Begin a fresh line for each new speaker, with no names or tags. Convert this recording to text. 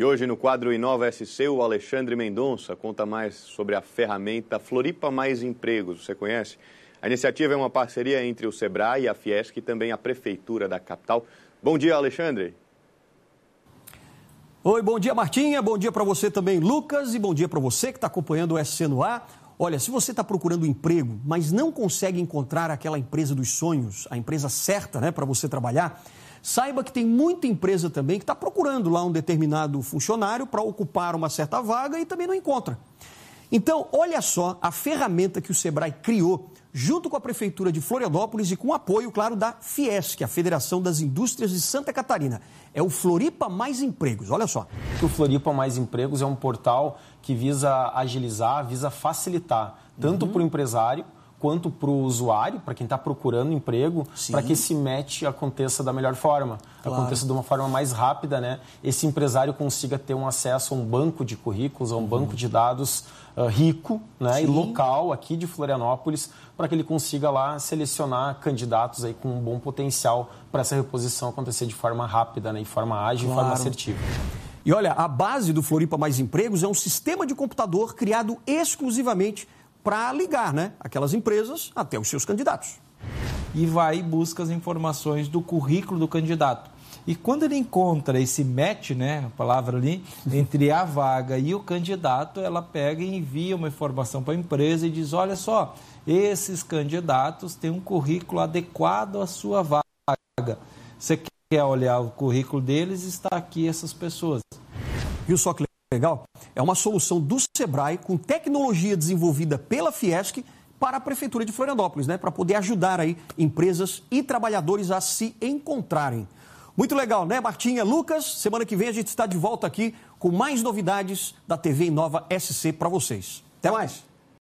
E hoje no quadro Inova SC, o Alexandre Mendonça conta mais sobre a ferramenta Floripa Mais Empregos. Você conhece? A iniciativa é uma parceria entre o SEBRAE, a Fiesc e também a Prefeitura da capital. Bom dia, Alexandre.
Oi, bom dia, Martinha. Bom dia para você também, Lucas. E bom dia para você que está acompanhando o SC no ar. Olha, se você está procurando emprego, mas não consegue encontrar aquela empresa dos sonhos, a empresa certa né, para você trabalhar, Saiba que tem muita empresa também que está procurando lá um determinado funcionário para ocupar uma certa vaga e também não encontra. Então, olha só a ferramenta que o Sebrae criou junto com a Prefeitura de Florianópolis e com o apoio, claro, da
Fiesc, a Federação das Indústrias de Santa Catarina. É o Floripa Mais Empregos, olha só. O Floripa Mais Empregos é um portal que visa agilizar, visa facilitar, tanto uhum. para o empresário quanto para o usuário, para quem está procurando emprego, para que esse match aconteça da melhor forma, claro. aconteça de uma forma mais rápida, né? Esse empresário consiga ter um acesso a um banco de currículos, a um uhum. banco de dados uh, rico, né? Sim. E local aqui de Florianópolis, para que ele consiga lá selecionar candidatos aí com um bom potencial para essa reposição acontecer de forma rápida, né? E forma ágil, claro. e forma assertiva.
E olha, a base do Floripa Mais Empregos é um sistema de computador criado exclusivamente
para ligar né, aquelas empresas até os seus candidatos. E vai e busca as informações do currículo do candidato. E quando ele encontra esse match, né, a palavra ali, entre a vaga e o candidato, ela pega e envia uma informação para a empresa e diz: olha só, esses candidatos têm um currículo adequado à sua vaga. Você quer olhar o currículo deles? Está aqui essas pessoas. Viu só que legal? É uma solução do Sebrae com tecnologia desenvolvida
pela Fiesc para a Prefeitura de Florianópolis, né? Para poder ajudar aí empresas e trabalhadores a se encontrarem. Muito legal, né, Martinha? Lucas, semana que vem a gente está de volta aqui com mais novidades da TV Nova SC para vocês. Até mais!